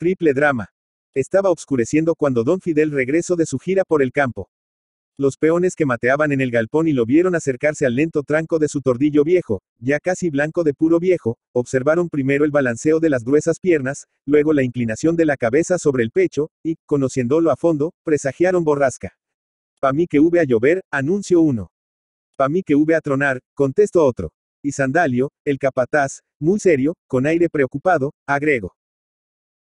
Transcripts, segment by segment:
Triple drama. Estaba obscureciendo cuando don Fidel regresó de su gira por el campo. Los peones que mateaban en el galpón y lo vieron acercarse al lento tranco de su tordillo viejo, ya casi blanco de puro viejo, observaron primero el balanceo de las gruesas piernas, luego la inclinación de la cabeza sobre el pecho, y, conociéndolo a fondo, presagiaron borrasca. Pa' mí que hube a llover, anuncio uno. Pa' mí que hube a tronar, contesto otro. Y Sandalio, el capataz, muy serio, con aire preocupado, agrego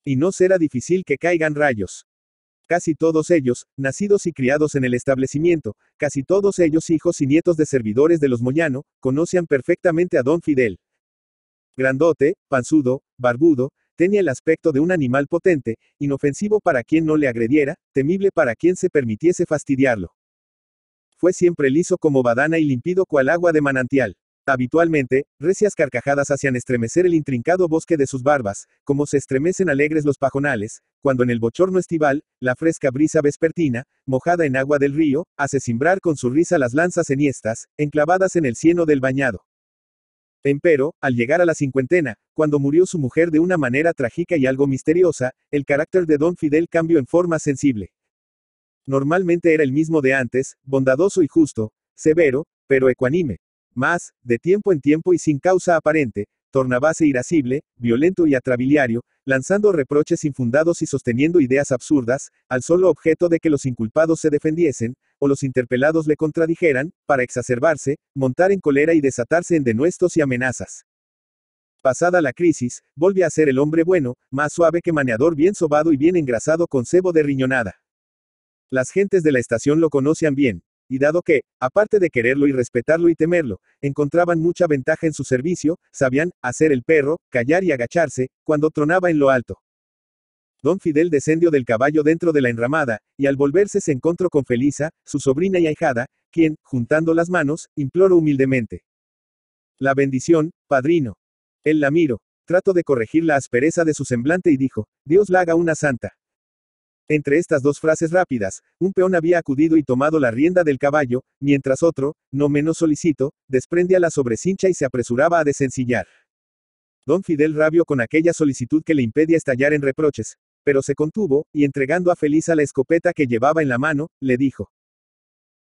y no será difícil que caigan rayos. Casi todos ellos, nacidos y criados en el establecimiento, casi todos ellos hijos y nietos de servidores de los Moyano, conocían perfectamente a don Fidel. Grandote, panzudo, barbudo, tenía el aspecto de un animal potente, inofensivo para quien no le agrediera, temible para quien se permitiese fastidiarlo. Fue siempre liso como badana y limpido cual agua de manantial. Habitualmente, recias carcajadas hacían estremecer el intrincado bosque de sus barbas, como se estremecen alegres los pajonales, cuando en el bochorno estival, la fresca brisa vespertina, mojada en agua del río, hace cimbrar con su risa las lanzas enhiestas, enclavadas en el cieno del bañado. Empero, al llegar a la cincuentena, cuando murió su mujer de una manera trágica y algo misteriosa, el carácter de don Fidel cambió en forma sensible. Normalmente era el mismo de antes, bondadoso y justo, severo, pero ecuánime, más, de tiempo en tiempo y sin causa aparente, tornabase irascible, violento y atrabiliario, lanzando reproches infundados y sosteniendo ideas absurdas, al solo objeto de que los inculpados se defendiesen, o los interpelados le contradijeran, para exacerbarse, montar en cólera y desatarse en denuestos y amenazas. Pasada la crisis, vuelve a ser el hombre bueno, más suave que maneador bien sobado y bien engrasado con cebo de riñonada. Las gentes de la estación lo conocían bien, y dado que, aparte de quererlo y respetarlo y temerlo, encontraban mucha ventaja en su servicio, sabían, hacer el perro, callar y agacharse, cuando tronaba en lo alto. Don Fidel descendió del caballo dentro de la enramada, y al volverse se encontró con Felisa, su sobrina y ahijada, quien, juntando las manos, imploró humildemente. La bendición, padrino. Él la miro. trató de corregir la aspereza de su semblante y dijo, Dios la haga una santa. Entre estas dos frases rápidas, un peón había acudido y tomado la rienda del caballo, mientras otro, no menos solicito, desprendía la sobrecincha y se apresuraba a desencillar. Don Fidel rabió con aquella solicitud que le impedía estallar en reproches, pero se contuvo, y entregando a Felisa la escopeta que llevaba en la mano, le dijo.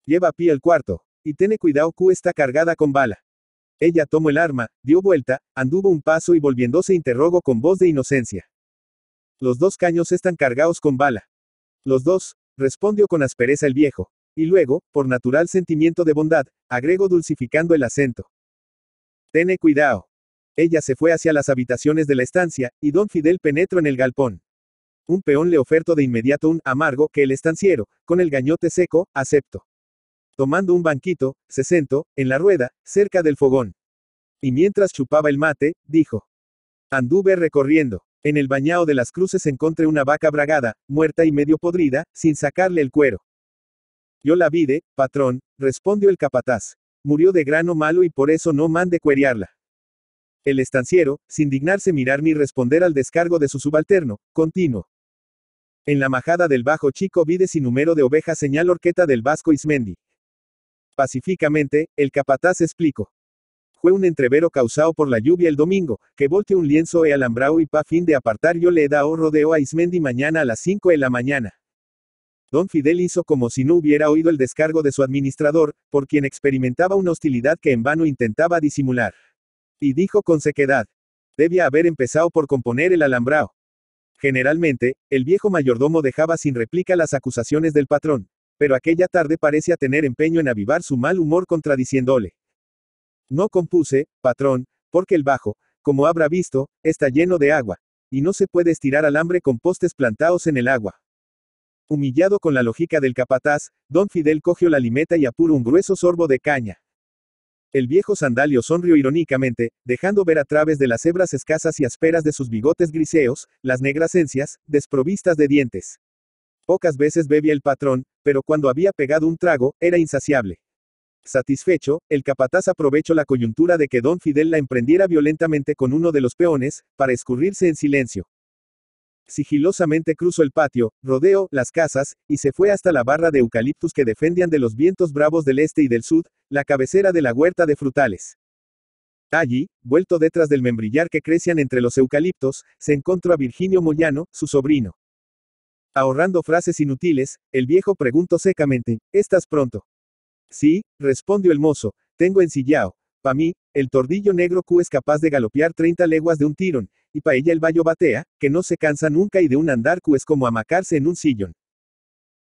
Lleva a pie el cuarto, y tene cuidado Q está cargada con bala. Ella tomó el arma, dio vuelta, anduvo un paso y volviéndose interrogó con voz de inocencia. Los dos caños están cargados con bala. Los dos, respondió con aspereza el viejo. Y luego, por natural sentimiento de bondad, agregó dulcificando el acento. Tene cuidado. Ella se fue hacia las habitaciones de la estancia, y don Fidel penetró en el galpón. Un peón le ofertó de inmediato un amargo que el estanciero, con el gañote seco, aceptó. Tomando un banquito, se sentó, en la rueda, cerca del fogón. Y mientras chupaba el mate, dijo. Anduve recorriendo en el bañado de las cruces encontré una vaca bragada, muerta y medio podrida, sin sacarle el cuero. Yo la vide, patrón, respondió el capataz. Murió de grano malo y por eso no mande cueriarla. El estanciero, sin dignarse mirar ni responder al descargo de su subalterno, continuó. En la majada del Bajo Chico vide sin número de ovejas señal horqueta del Vasco Ismendi. Pacíficamente, el capataz explicó fue un entrevero causado por la lluvia el domingo, que volte un lienzo e alambrado y pa fin de apartar yo le da o rodeo a Ismendi mañana a las 5 de la mañana. Don Fidel hizo como si no hubiera oído el descargo de su administrador, por quien experimentaba una hostilidad que en vano intentaba disimular. Y dijo con sequedad, debía haber empezado por componer el alambrado. Generalmente, el viejo mayordomo dejaba sin réplica las acusaciones del patrón, pero aquella tarde parecía tener empeño en avivar su mal humor contradiciéndole. No compuse, patrón, porque el bajo, como habrá visto, está lleno de agua, y no se puede estirar alambre con postes plantados en el agua. Humillado con la lógica del capataz, don Fidel cogió la limeta y apuró un grueso sorbo de caña. El viejo sandalio sonrió irónicamente, dejando ver a través de las hebras escasas y asperas de sus bigotes griseos, las negras encias, desprovistas de dientes. Pocas veces bebía el patrón, pero cuando había pegado un trago, era insaciable. Satisfecho, el capataz aprovechó la coyuntura de que don Fidel la emprendiera violentamente con uno de los peones, para escurrirse en silencio. Sigilosamente cruzó el patio, rodeó las casas, y se fue hasta la barra de eucaliptus que defendían de los vientos bravos del este y del sur, la cabecera de la huerta de frutales. Allí, vuelto detrás del membrillar que crecían entre los eucaliptos, se encontró a Virginio Moyano, su sobrino. Ahorrando frases inútiles, el viejo preguntó secamente, ¿estás pronto? Sí, respondió el mozo, tengo ensillao. Pa mí, el tordillo negro Q es capaz de galopear 30 leguas de un tirón, y pa ella el bayo batea, que no se cansa nunca y de un andar Q es como amacarse en un sillón.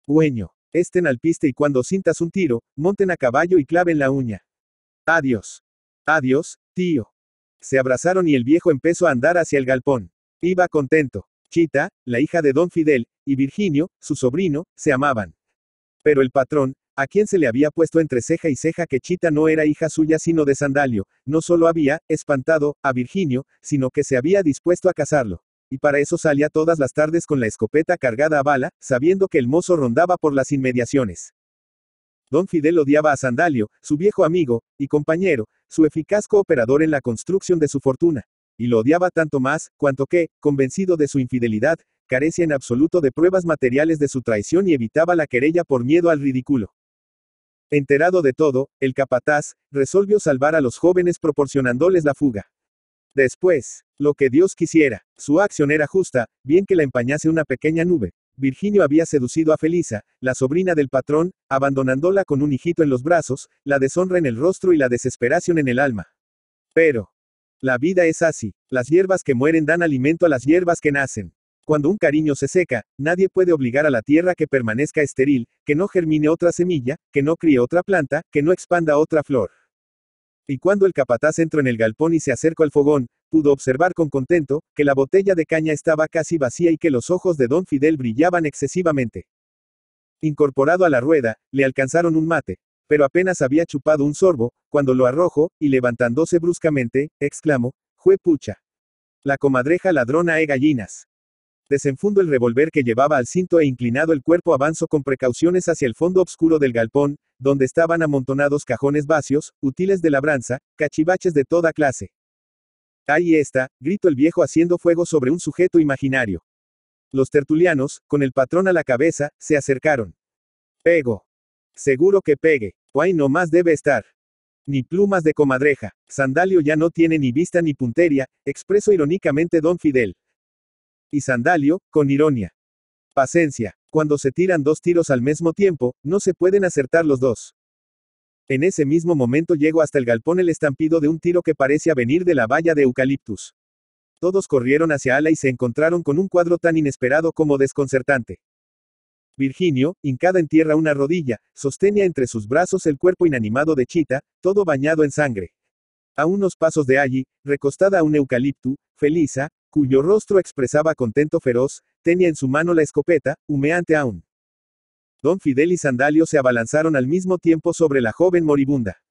Hueño, estén al piste y cuando cintas un tiro, monten a caballo y claven la uña. Adiós. Adiós, tío. Se abrazaron y el viejo empezó a andar hacia el galpón. Iba contento. Chita, la hija de don Fidel, y Virginio, su sobrino, se amaban. Pero el patrón, a quien se le había puesto entre ceja y ceja que Chita no era hija suya sino de Sandalio, no solo había espantado a Virginio, sino que se había dispuesto a casarlo. Y para eso salía todas las tardes con la escopeta cargada a bala, sabiendo que el mozo rondaba por las inmediaciones. Don Fidel odiaba a Sandalio, su viejo amigo y compañero, su eficaz cooperador en la construcción de su fortuna. Y lo odiaba tanto más, cuanto que, convencido de su infidelidad, carecía en absoluto de pruebas materiales de su traición y evitaba la querella por miedo al ridículo. Enterado de todo, el capataz, resolvió salvar a los jóvenes proporcionándoles la fuga. Después, lo que Dios quisiera, su acción era justa, bien que la empañase una pequeña nube. Virginio había seducido a Felisa, la sobrina del patrón, abandonándola con un hijito en los brazos, la deshonra en el rostro y la desesperación en el alma. Pero, la vida es así, las hierbas que mueren dan alimento a las hierbas que nacen. Cuando un cariño se seca, nadie puede obligar a la tierra que permanezca estéril, que no germine otra semilla, que no críe otra planta, que no expanda otra flor. Y cuando el capataz entró en el galpón y se acercó al fogón, pudo observar con contento, que la botella de caña estaba casi vacía y que los ojos de don Fidel brillaban excesivamente. Incorporado a la rueda, le alcanzaron un mate, pero apenas había chupado un sorbo, cuando lo arrojó, y levantándose bruscamente, exclamó, Jue pucha. La comadreja ladrona e gallinas. Desenfundo el revólver que llevaba al cinto e inclinado el cuerpo avanzo con precauciones hacia el fondo oscuro del galpón, donde estaban amontonados cajones vacíos útiles de labranza, cachivaches de toda clase. Ahí está, gritó el viejo haciendo fuego sobre un sujeto imaginario. Los tertulianos, con el patrón a la cabeza, se acercaron. Pego. Seguro que pegue. Guay no más debe estar. Ni plumas de comadreja. Sandalio ya no tiene ni vista ni puntería, expresó irónicamente don Fidel y Sandalio, con ironía. Paciencia. Cuando se tiran dos tiros al mismo tiempo, no se pueden acertar los dos. En ese mismo momento llegó hasta el galpón el estampido de un tiro que parecía venir de la valla de eucaliptus. Todos corrieron hacia Ala y se encontraron con un cuadro tan inesperado como desconcertante. Virginio, hincada en tierra una rodilla, sostenía entre sus brazos el cuerpo inanimado de Chita, todo bañado en sangre. A unos pasos de allí, recostada a un eucalipto, Felisa, cuyo rostro expresaba contento feroz, tenía en su mano la escopeta, humeante aún. Don Fidel y Sandalio se abalanzaron al mismo tiempo sobre la joven moribunda.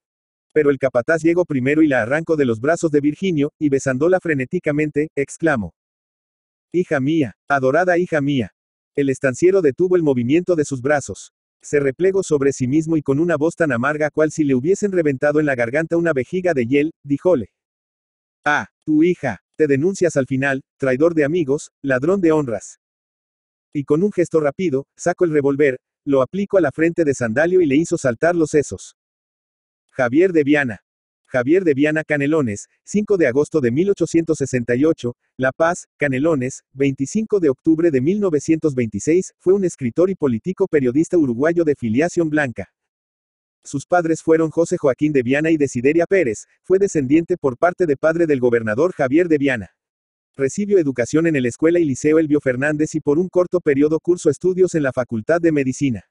Pero el capataz llegó primero y la arrancó de los brazos de Virginio, y besándola frenéticamente, exclamó. Hija mía, adorada hija mía. El estanciero detuvo el movimiento de sus brazos. Se replegó sobre sí mismo y con una voz tan amarga cual si le hubiesen reventado en la garganta una vejiga de hiel, dijole. Ah, tu hija, te denuncias al final, traidor de amigos, ladrón de honras. Y con un gesto rápido, saco el revólver, lo aplico a la frente de Sandalio y le hizo saltar los sesos. Javier de Viana. Javier de Viana Canelones, 5 de agosto de 1868, La Paz, Canelones, 25 de octubre de 1926, fue un escritor y político periodista uruguayo de filiación blanca, sus padres fueron José Joaquín de Viana y Desideria Pérez, fue descendiente por parte de padre del gobernador Javier de Viana. Recibió educación en el Escuela y Liceo Elvio Fernández y por un corto periodo cursó estudios en la Facultad de Medicina.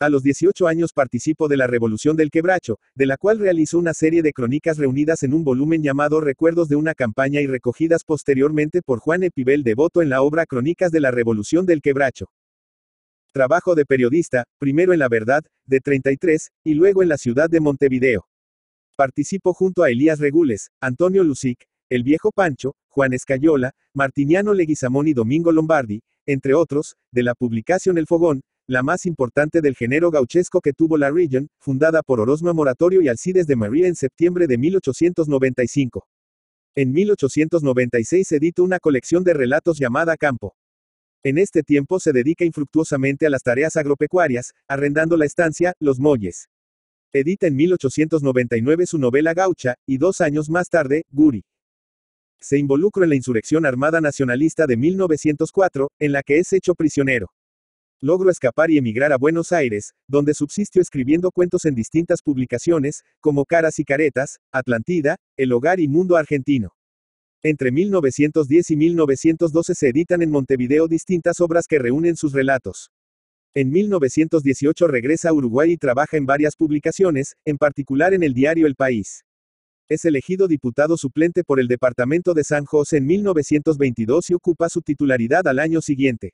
A los 18 años participó de la Revolución del Quebracho, de la cual realizó una serie de crónicas reunidas en un volumen llamado Recuerdos de una campaña y recogidas posteriormente por Juan Epibel Devoto en la obra Crónicas de la Revolución del Quebracho. Trabajo de periodista, primero en La Verdad, de 33, y luego en la ciudad de Montevideo. Participó junto a Elías Regules, Antonio Lucic, El Viejo Pancho, Juan Escayola, Martiniano Leguizamón y Domingo Lombardi, entre otros, de la publicación El Fogón, la más importante del género gauchesco que tuvo la Region, fundada por Orozma Moratorio y Alcides de María en septiembre de 1895. En 1896 editó una colección de relatos llamada Campo. En este tiempo se dedica infructuosamente a las tareas agropecuarias, arrendando la estancia, Los Molles. Edita en 1899 su novela Gaucha, y dos años más tarde, Guri. Se involucró en la insurrección armada nacionalista de 1904, en la que es hecho prisionero. Logró escapar y emigrar a Buenos Aires, donde subsistió escribiendo cuentos en distintas publicaciones, como Caras y Caretas, Atlantida, El Hogar y Mundo Argentino. Entre 1910 y 1912 se editan en Montevideo distintas obras que reúnen sus relatos. En 1918 regresa a Uruguay y trabaja en varias publicaciones, en particular en el diario El País. Es elegido diputado suplente por el departamento de San José en 1922 y ocupa su titularidad al año siguiente.